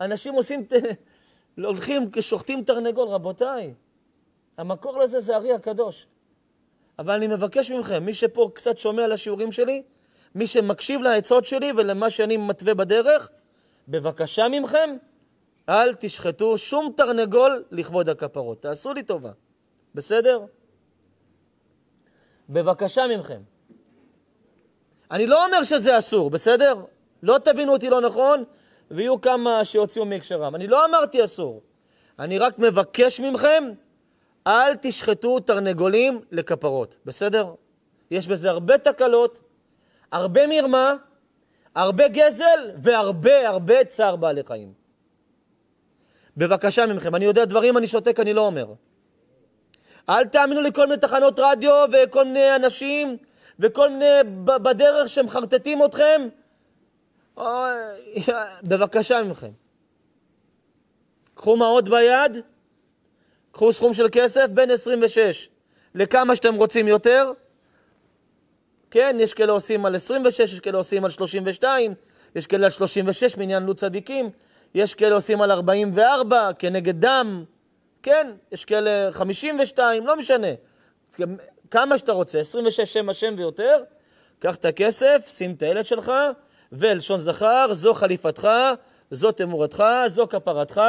אנשים עושים, הולכים, כשוחטים תרנגול, רבותיי. המקור לזה זה ארי הקדוש. אבל אני מבקש מכם, מי שפה קצת שומע לשיעורים שלי, מי שמקשיב לעצות שלי ולמה שאני מתווה בדרך, בבקשה מכם, אל תשחטו שום תרנגול לכבוד הכפרות. תעשו לי טובה, בסדר? בבקשה מכם. אני לא אומר שזה אסור, בסדר? לא תבינו אותי לא נכון, ויהיו כמה שיוציאו מהקשרם. אני לא אמרתי אסור, אני רק מבקש מכם, אל תשחטו תרנגולים לכפרות, בסדר? יש בזה הרבה תקלות, הרבה מרמה, הרבה גזל והרבה הרבה צער בעלי חיים. בבקשה מכם, אני יודע דברים, אני שותק, אני לא אומר. אל תאמינו לכל מיני תחנות רדיו וכל מיני אנשים וכל מיני בדרך שמחרטטים אתכם בבקשה מכם. קחו מעות ביד, קחו סכום של כסף, בין 26 לכמה שאתם רוצים יותר. כן, יש כאלה עושים על 26, יש כאלה עושים על 32, יש כאלה על 36 מעניין לו צדיקים, יש כאלה עושים על 44 כנגד דם, כן, יש כאלה 52, לא משנה. כמה שאתה רוצה, 26 שם השם ויותר, קח את הכסף, שים את הילד שלך, ולשון זכר, זו חליפתך, זו תמורתך, זו כפרתך,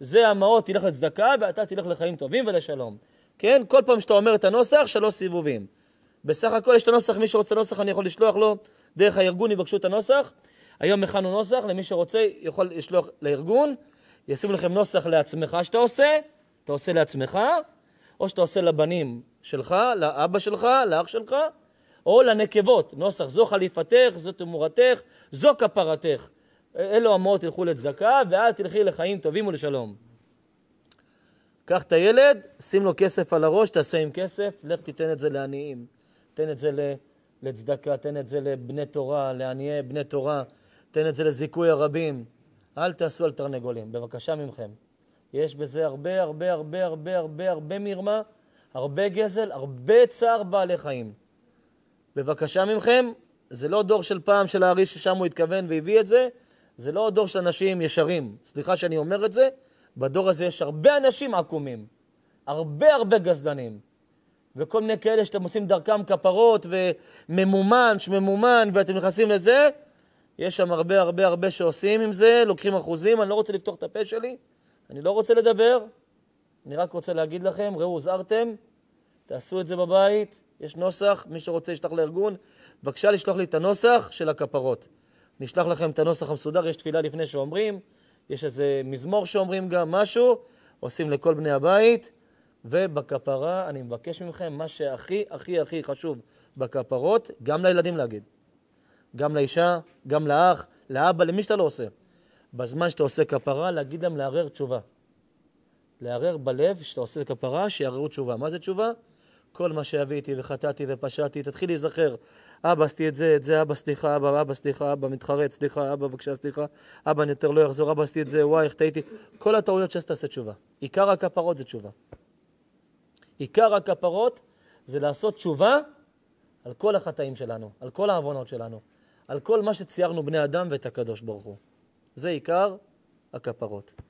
זה המעות תלך לצדקה, ואתה תלך לחיים טובים ולשלום. כן? כל פעם שאתה אומר את הנוסח, שלוש סיבובים. בסך הכל יש את הנוסח, מי שרוצה את הנוסח אני יכול לשלוח לו, דרך הארגון יבקשו את הנוסח. היום הכנו נוסח, למי שרוצה יכול לשלוח לארגון, ישימו לכם נוסח לעצמך שאתה עושה, אתה עושה לעצמך, או שאתה עושה לבנים שלך, לאבא שלך, לאח שלך, או לנקבות, נוסח זו חליפתך, זו תמורתך, זו כפרתך. אלו אמות ילכו לצדקה, ואת תלכי לחיים טובים ולשלום. קח את הילד, שים לו כסף על הראש, תעשה עם כסף, לך תיתן את זה לעניים. תן את זה לצדקה, תן את זה לבני תורה, לעניי בני תורה, תן את זה לזיכוי הרבים. אל תעשו על תרנגולים, בבקשה ממכם. יש בזה הרבה הרבה הרבה הרבה הרבה הרבה מרמה, הרבה גזל, הרבה צער בעלי חיים. בבקשה ממכם, זה לא דור של פעם של הארי ששם הוא התכוון והביא את זה, זה לא דור של אנשים ישרים. סליחה שאני אומר את זה, בדור הזה יש הרבה אנשים עקומים, הרבה הרבה גזדנים, וכל מיני כאלה שאתם עושים דרכם כפרות וממומן, שממומן, ואתם נכנסים לזה, יש שם הרבה הרבה הרבה שעושים עם זה, לוקחים אחוזים, אני לא רוצה לפתוח את הפה שלי, אני לא רוצה לדבר, אני רק רוצה להגיד לכם, ראו, הוזהרתם, תעשו את זה בבית, יש נוסח, מי שרוצה ישלח לארגון, בבקשה לשלוח לי את הנוסח של הכפרות. נשלח לכם את הנוסח המסודר, יש תפילה לפני שאומרים, יש איזה מזמור שאומרים גם משהו, עושים לכל בני הבית, ובכפרה אני מבקש מכם מה שהכי הכי הכי חשוב בכפרות, גם לילדים להגיד. גם לאישה, גם לאח, לאבא, למי שאתה לא עושה. בזמן שאתה עושה כפרה, להגיד להם לערער תשובה. לערער בלב שאתה עושה כפרה, שיערערו תשובה. מה זה תשובה? כל מה שהביתי וחטאתי ופשעתי, תתחיל להיזכר. אבא, עשיתי את זה, את זה, אבא, סליחה, אבא, אבא, סליחה, אבא, מתחרט, סליחה, אבא, בבקשה, סליחה, אבא, אני יותר לא אחזור, אבא, עשיתי את זה, וואי, איך טעיתי. כל הטעויות שעשית, עשה תשובה. עיקר הכפרות זה תשובה. עיקר הכפרות זה לעשות תשובה על כל החטאים שלנו, על כל העוונות שלנו, על כל מה שציירנו בני אדם ואת הקדוש ברוך הוא. זה עיקר הכפרות.